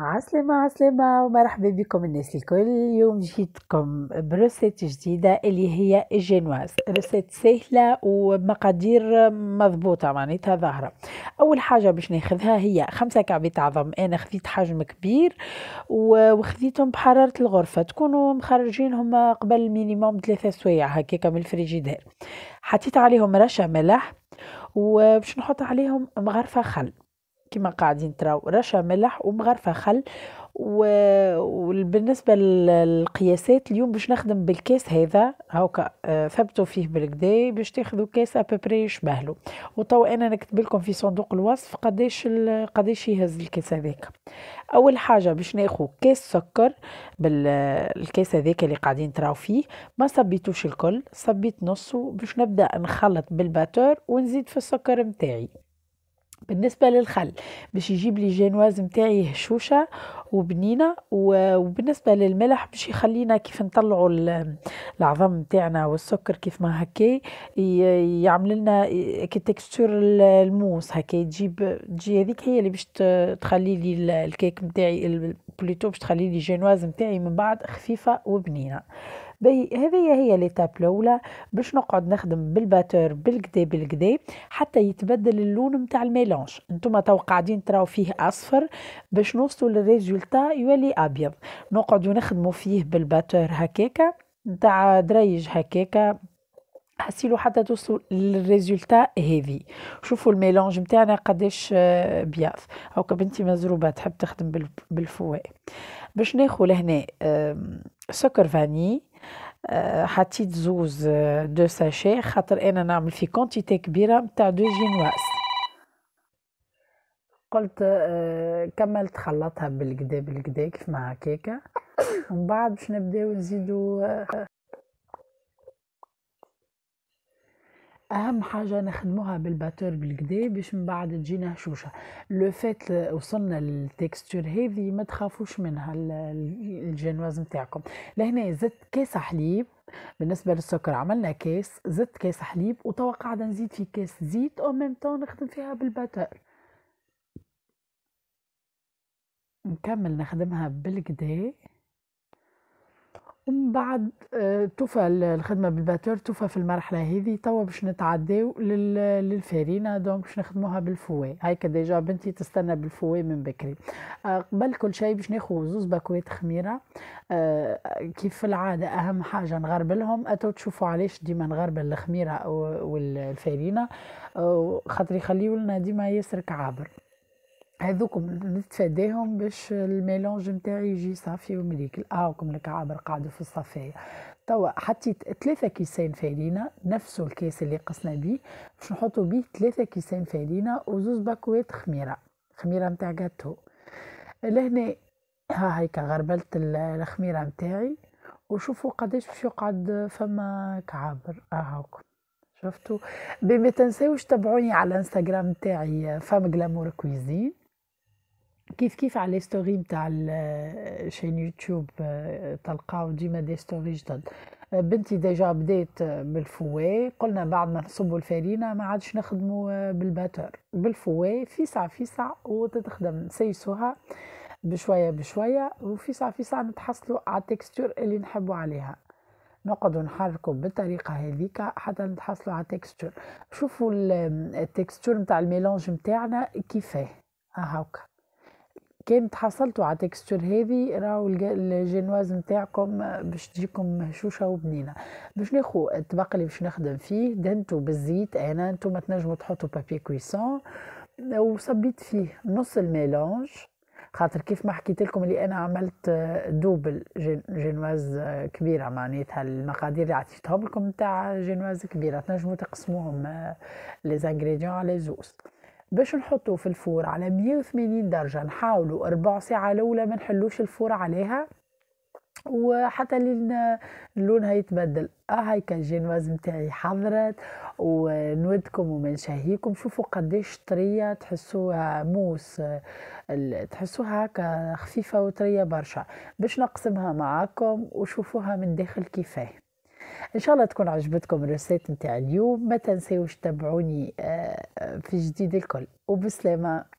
عسلامة عسلامة ومرحبا بكم الناس الكل اليوم جيتكم بروسيت جديدة اللي هي الجينواز روسيت سهلة ومقادير مضبوطة معناتها ظاهرة أول حاجة باش ناخذها هي خمسة كعبات عظم أنا خذيت حجم كبير وخذيتهم بحرارة الغرفة تكونوا مخرجينهم قبل مينيموم ثلاثة سوايع هكاكا من الفريجيدير حطيت عليهم رشة ملح وباش نحط عليهم مغرفة خل كما قاعدين تراو رشا ملح ومغرفة خل وبالنسبة للقياسات اليوم باش نخدم بالكاس هذا هاكا آه، ثبتوا فيه بالكدا باش تاخذوا كاس ابوبري يشبه له وتو انا نكتب لكم في صندوق الوصف قداش قداش يهز الكاس هذاك اول حاجه باش ناخذ كاس سكر بالكاس هذاك اللي قاعدين تراو فيه ما صبيتوش الكل صبيت نصه باش نبدا نخلط بالباتور ونزيد في السكر متاعي بالنسبة للخل باش يجيب لي جينواز متاعي هشوشة وبنينة وبالنسبة للملح باش يخلينا كيف نطلعوا العظم متاعنا والسكر كيف ما هكي يعمل لنا كتكستور الموس هكي تجيب تجي هذيك هي اللي باش تخلي لي الكيك متاعي بليتو باش تخلي لي جينواز متاعي من بعد خفيفة وبنينة بي هذه هي اللي الاولى باش نقعد نخدم بالباتور بالكدي بالكدي حتى يتبدل اللون نتاع الميلونج انتم تو قاعدين تراو فيه اصفر باش نوصلوا للريزولتا يولي ابيض نقعدوا نخدموا فيه بالباتور هكاكا نتاع دريج هكاكا حسيلو حتى توصلوا للريزولتا هذي شوفوا الميلانج نتاعنا قداش آه، بياض هاكا بنتي مزروبه تحب تخدم بالفوائد باش ناخذ لهنا سكر فاني آه، حطيت زوز آه، دو ساشي خاطر انا نعمل في كونتيتي كبيره نتاع دو جينواز قلت كملت خلطها بالقدا بالقدا كيف ما هكاكا ومن بعد باش نبداو نزيدو اهم حاجه نخدموها بالباتور بالكدا باش من بعد تجينا هشوشه لو فات وصلنا للتكستور هذه ما تخافوش منها الجينواز نتاعكم لهنا زدت كاس حليب بالنسبه للسكر عملنا كاس زدت كاس حليب وتوا قاعده نزيد في كاس زيت او ميم طون نخدم فيها بالباتور نكمل نخدمها بالكدا من بعد آه، توفى الخدمة بالباتور توفى في المرحلة هذه توا باش نتعداو للفارينة دونك باش نخدموها بالفوي هيك ديجا بنتي تستنى بالفوي من بكري آه، قبل كل شيء باش ناخذ زوز باكويت خميرة آه، كيف في العادة أهم حاجة نغربلهم أتو تشوفوا علاش ديما نغربل الخميرة والفارينة خاطر يخليولنا ديما ياسر كعابر هذوكم نتفاداهم باش الميلونج نتاعي يجي صافي ومليك الاوكم لك عابر قاعدوا في الصفايه توا حطيت ثلاثة كيسين فارينة نفس الكيس اللي قصنا بيه باش نحطو بيه ثلاثة كيسين فارينة وزوز باكوات خميرة خميرة نتاع جاتو لهنا ها هيك غربلت الخميرة نتاعي وشوفوا قداش باش يقعد فما كعابر اهاكم شفتوا بما تنساوش تابعوني على انستغرام تاعي فام جلامور كويزين كيف كيف على الستوري نتاع شين يوتيوب آه، تلقاو ديما دي ستوري جدد آه، بنتي ديجا بديت آه، بالفواي قلنا بعد ما نصبوا الفرينة ما عادش نخدموا بالباتور بالفواي فيسع فيسع وتتخدم نسيسوها بشوية بشوية وفيسع فيسع نتحصلوا على التكستور اللي نحبوا عليها نقعد نحركوا بالطريقه هذيك حتى نتحصلوا على التكستور شوفوا التكستور نتاع الميلانج نتاعنا كيفاه هاكا كان تحصلتوا على تكستور هذه راهو الجينواز نتاعكم باش تجيكم مهشوشه وبنينه باش ناخو الطبق اللي باش نخدم فيه دهنته بالزيت انا انتم تنجموا تحطوا بابي كويسون وصبيت فيه نص الميلانج خاطر كيف ما حكيت لكم اللي انا عملت دوبل جينواز كبيره معناتها المقادير اللي عطيتهم لكم تاع جينواز كبيره تنجموا تقسموهم لي على زوز باش نحطه في الفور على 180 درجة نحاولوا ربع ساعة لولا ما نحلوش الفور عليها وحتى لين لونها يتبدل اه هيك الجينواز متاعي حضرت ونودكم ومنشاهيكم شوفوا قديش طريه تحسوها موس تحسوها هكا خفيفه وطريه برشا باش نقسمها معاكم وشوفوها من داخل كيفاه ان شاء الله تكون عجبتكم الريسيت نتاع اليوم ما تنساوش تتابعوني آه، في جديد الكل وبسلامه